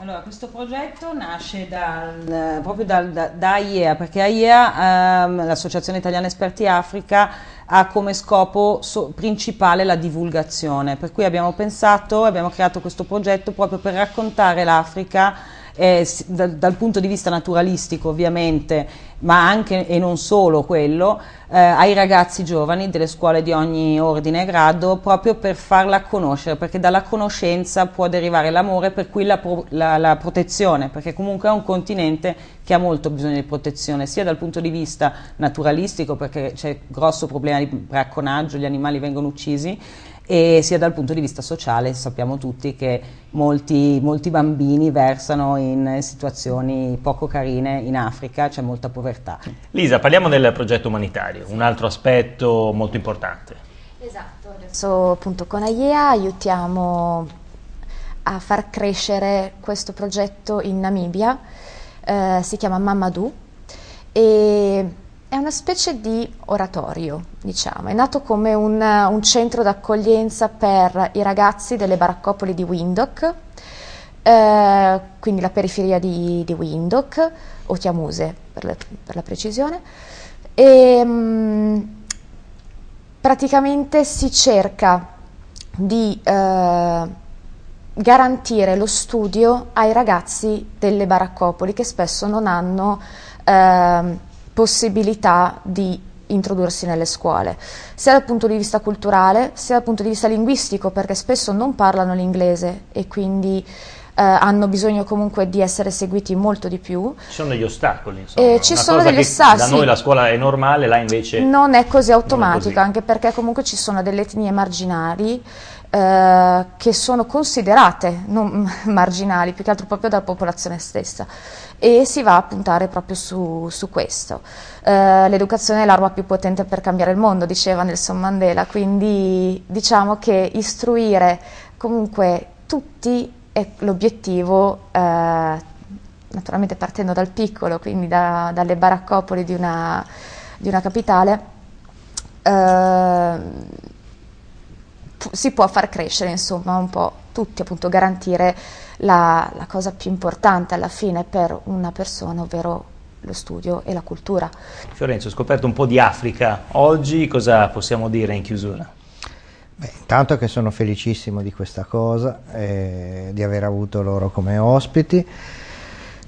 Allora, questo progetto nasce dal, eh, proprio dal, da, da, AIEA, perché IEA, ehm, l'Associazione Italiana Esperti Africa, ha come scopo so principale la divulgazione, per cui abbiamo pensato, abbiamo creato questo progetto proprio per raccontare l'Africa eh, da, dal punto di vista naturalistico ovviamente, ma anche e non solo quello, eh, ai ragazzi giovani delle scuole di ogni ordine e grado, proprio per farla conoscere, perché dalla conoscenza può derivare l'amore, per cui la, pro, la, la protezione, perché comunque è un continente che ha molto bisogno di protezione, sia dal punto di vista naturalistico, perché c'è grosso problema di bracconaggio, gli animali vengono uccisi, e sia dal punto di vista sociale sappiamo tutti che molti, molti bambini versano in situazioni poco carine in Africa, c'è molta povertà. Lisa, parliamo del progetto umanitario, un altro aspetto molto importante. Esatto, adesso appunto con AIEA aiutiamo a far crescere questo progetto in Namibia, eh, si chiama Mamadou e è una specie di oratorio, diciamo, è nato come un, un centro d'accoglienza per i ragazzi delle baraccopoli di Windhoek, eh, quindi la periferia di, di Windhoek, o Chiamuse per la, per la precisione, e mh, mm, praticamente si cerca di eh, garantire lo studio ai ragazzi delle baraccopoli che spesso non hanno... Eh, possibilità di introdursi nelle scuole, sia dal punto di vista culturale, sia dal punto di vista linguistico, perché spesso non parlano l'inglese e quindi eh, hanno bisogno comunque di essere seguiti molto di più. Ci sono degli ostacoli, insomma. Eh, ci sono degli ostacoli. Da noi la scuola è normale, là invece. Non è così automatica, è così. anche perché comunque ci sono delle etnie marginali. Eh, che sono considerate non marginali, più che altro proprio dalla popolazione stessa e si va a puntare proprio su, su questo. Eh, l'educazione è l'arma più potente per cambiare il mondo, diceva Nelson Mandela, quindi diciamo che istruire comunque tutti è l'obiettivo eh, naturalmente partendo dal piccolo, quindi da, dalle baraccopoli di una, di una capitale, eh, si può far crescere, insomma, un po' tutti, appunto, garantire la, la cosa più importante alla fine per una persona, ovvero lo studio e la cultura. Fiorenzo, ho scoperto un po' di Africa oggi, cosa possiamo dire in chiusura? Beh, intanto che sono felicissimo di questa cosa, eh, di aver avuto loro come ospiti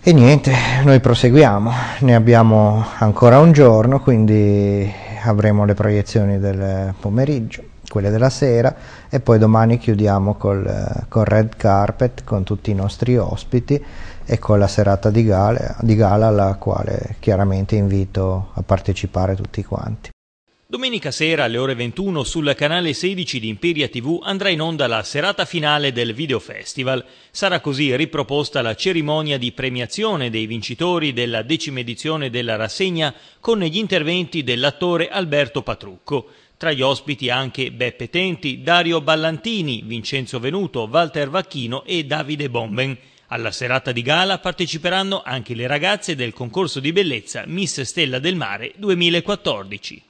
e niente, noi proseguiamo, ne abbiamo ancora un giorno, quindi avremo le proiezioni del pomeriggio quelle della sera e poi domani chiudiamo col, eh, col, red carpet con tutti i nostri ospiti e con la serata di gala, di gala alla quale chiaramente invito a partecipare tutti quanti. Domenica sera alle ore 21 sul canale 16 di Imperia TV andrà in onda la serata finale del videofestival. Sarà così riproposta la cerimonia di premiazione dei vincitori della decima edizione della rassegna con gli interventi dell'attore Alberto Patrucco. Tra gli ospiti anche Beppe Tenti, Dario Ballantini, Vincenzo Venuto, Walter Vacchino e Davide Bomben. Alla serata di gala parteciperanno anche le ragazze del concorso di bellezza Miss Stella del Mare 2014.